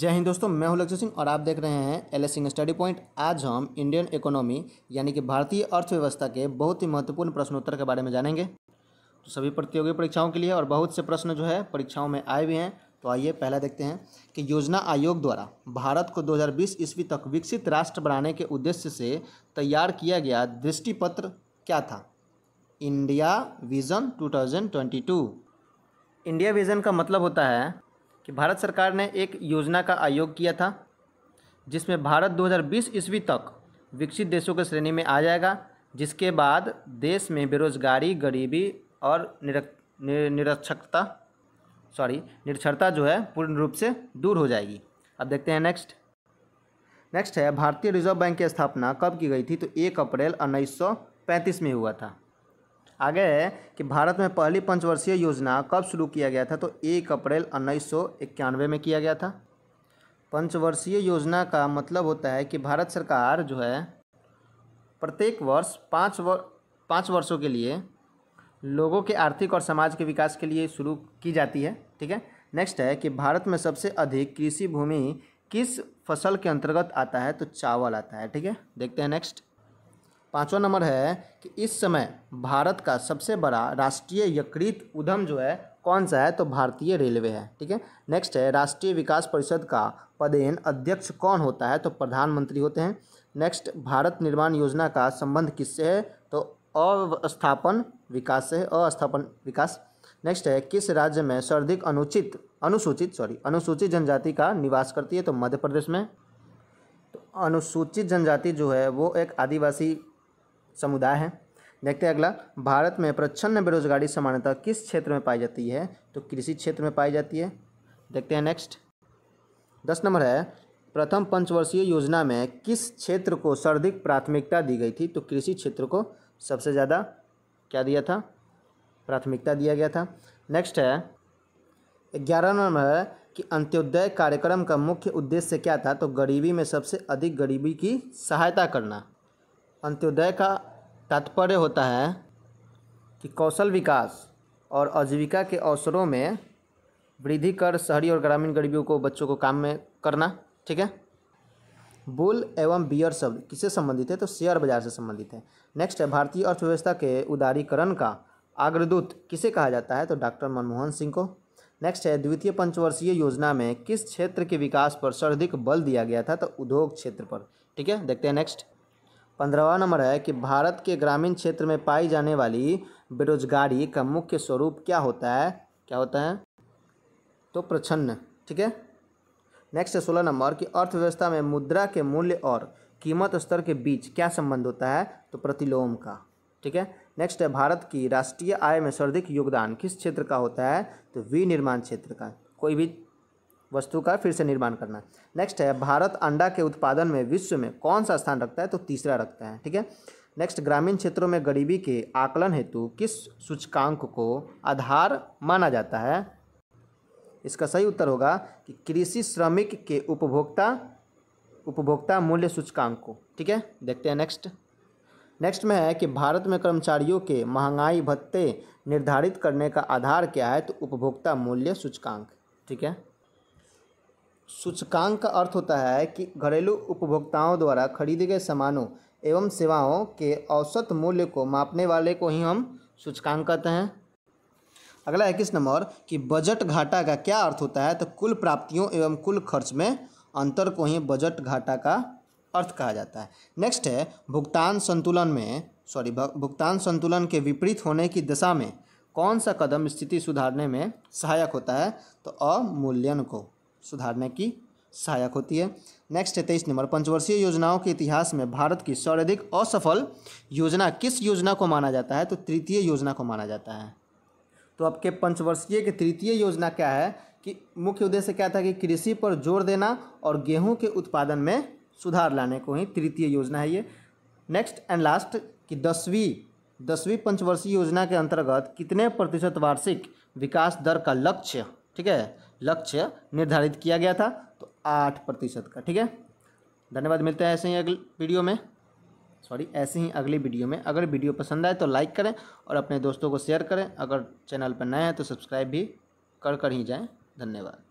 जय हिंद दोस्तों मैं हूं लक्ष्य सिंह और आप देख रहे हैं L S Singh study point आज हम इंडियन इकोनॉमी यानी कि भारतीय अर्थव्यवस्था के बहुत ही महत्वपूर्ण प्रश्नोत्तर के बारे में जानेंगे तो सभी प्रतियोगी परीक्षाओं के लिए और बहुत से प्रश्न जो है परीक्षाओं में आए भी हैं तो आइए पहला देखते हैं कि योजना आयोग द्वारा भारत को दो ईस्वी तक विकसित राष्ट्र बनाने के उद्देश्य से तैयार किया गया दृष्टिपत्र क्या था India vision two India vision का मतलब होता है कि भारत सरकार ने एक योजना का आयोग किया था जिसमें भारत 2020 ईस्वी तक विकसित देशों के श्रेणी में आ जाएगा जिसके बाद देश में बेरोजगारी गरीबी और निरक्षरता सॉरी निरक्षरता जो है पूर्ण रूप से दूर हो जाएगी अब देखते हैं नेक्स्ट नेक्स्ट है भारतीय रिजर्व बैंक की स्थापना कब की गई थी तो एक अप्रैल उन्नीस में हुआ था आगे कि भारत में पहली पंचवर्षीय योजना कब शुरू किया गया था तो एक अप्रैल उन्नीस में किया गया था पंचवर्षीय योजना का मतलब होता है कि भारत सरकार जो है प्रत्येक वर्ष पाँच वर पाँच वर्षों के लिए लोगों के आर्थिक और समाज के विकास के लिए शुरू की जाती है ठीक है नेक्स्ट है कि भारत में सबसे अधिक कृषि भूमि किस फसल के अंतर्गत आता है तो चावल आता है ठीक है देखते हैं नेक्स्ट पाँचवा नंबर है कि इस समय भारत का सबसे बड़ा राष्ट्रीय यकृत उद्यम जो है कौन सा है तो भारतीय रेलवे है ठीक है नेक्स्ट है राष्ट्रीय विकास परिषद का पदेन अध्यक्ष कौन होता है तो प्रधानमंत्री होते हैं नेक्स्ट भारत निर्माण योजना का संबंध किससे है तो अवस्थापन विकास से है अस्थापन विकास नेक्स्ट है किस राज्य में सर्वाधिक अनुचित अनुसूचित सॉरी अनुसूचित जनजाति का निवास करती है तो मध्य प्रदेश में तो अनुसूचित जनजाति जो है वो एक आदिवासी समुदाय हैं देखते हैं अगला भारत में प्रच्छन्न बेरोजगारी समानता किस क्षेत्र में पाई जाती है तो कृषि क्षेत्र में पाई जाती है देखते हैं नेक्स्ट दस नंबर है प्रथम पंचवर्षीय योजना में किस क्षेत्र को सर्वाधिक प्राथमिकता दी गई थी तो कृषि क्षेत्र को सबसे ज़्यादा क्या दिया था प्राथमिकता दिया गया था नेक्स्ट है ग्यारह नंबर है कि अंत्योदय कार्यक्रम का मुख्य उद्देश्य क्या था तो गरीबी में सबसे अधिक गरीबी की सहायता करना अंत्योदय का तात्पर्य होता है कि कौशल विकास और आजीविका के अवसरों में वृद्धि कर शहरी और ग्रामीण गरीबियों को बच्चों को काम में करना ठीक है बुल एवं बियर शब्द किससे संबंधित है तो शेयर बाजार से संबंधित है नेक्स्ट है भारतीय अर्थव्यवस्था के उदारीकरण का अग्रदूत किसे कहा जाता है तो डॉक्टर मनमोहन सिंह को नेक्स्ट है द्वितीय पंचवर्षीय योजना में किस क्षेत्र के विकास पर सर्वाधिक बल दिया गया था तो उद्योग क्षेत्र पर ठीक है देखते हैं नेक्स्ट पंद्रहवा नंबर है कि भारत के ग्रामीण क्षेत्र में पाई जाने वाली बेरोजगारी का मुख्य स्वरूप क्या होता है क्या होता है तो प्रछन्न ठीक है नेक्स्ट है सोलह नंबर कि अर्थव्यवस्था में मुद्रा के मूल्य और कीमत स्तर के बीच क्या संबंध होता है तो प्रतिलोम का ठीक है नेक्स्ट है भारत की राष्ट्रीय आय में सर्वाधिक योगदान किस क्षेत्र का होता है तो विनिर्माण क्षेत्र का कोई भी वस्तु का फिर से निर्माण करना नेक्स्ट है भारत अंडा के उत्पादन में विश्व में कौन सा स्थान रखता है तो तीसरा रखता है ठीक है नेक्स्ट ग्रामीण क्षेत्रों में गरीबी के आकलन हेतु किस सूचकांक को आधार माना जाता है इसका सही उत्तर होगा कि कृषि श्रमिक के उपभोक्ता उपभोक्ता मूल्य सूचकांक को ठीक है देखते हैं नेक्स्ट नेक्स्ट में है कि भारत में कर्मचारियों के महंगाई भत्ते निर्धारित करने का आधार क्या है तो उपभोक्ता मूल्य सूचकांक ठीक है सूचकांक का अर्थ होता है कि घरेलू उपभोक्ताओं द्वारा खरीदे गए सामानों एवं सेवाओं के औसत मूल्य को मापने वाले को ही हम सूचकांक कहते हैं अगला इक्कीस नंबर कि बजट घाटा का क्या अर्थ होता है तो कुल प्राप्तियों एवं कुल खर्च में अंतर को ही बजट घाटा का अर्थ कहा जाता है नेक्स्ट है भुगतान संतुलन में सॉरी भुगतान संतुलन के विपरीत होने की दशा में कौन सा कदम स्थिति सुधारने में सहायक होता है तो अमूल्यन को सुधारने की सहायक होती है नेक्स्ट है तेईस नंबर पंचवर्षीय योजनाओं के इतिहास में भारत की सर्वाधिक असफल योजना किस योजना को माना जाता है तो तृतीय योजना को माना जाता है तो आपके पंचवर्षीय की तृतीय योजना क्या है कि मुख्य उद्देश्य क्या था कि कृषि पर जोर देना और गेहूं के उत्पादन में सुधार लाने को ही तृतीय योजना है ये नेक्स्ट एंड लास्ट कि दसवीं दसवीं पंचवर्षीय योजना के अंतर्गत कितने प्रतिशत वार्षिक विकास दर का लक्ष्य ठीक है लक्ष्य निर्धारित किया गया था तो आठ प्रतिशत का ठीक है धन्यवाद मिलते हैं ऐसे ही अगले वीडियो में सॉरी ऐसे ही अगली वीडियो में अगर वीडियो पसंद आए तो लाइक करें और अपने दोस्तों को शेयर करें अगर चैनल पर नए हैं तो सब्सक्राइब भी कर कर ही जाएँ धन्यवाद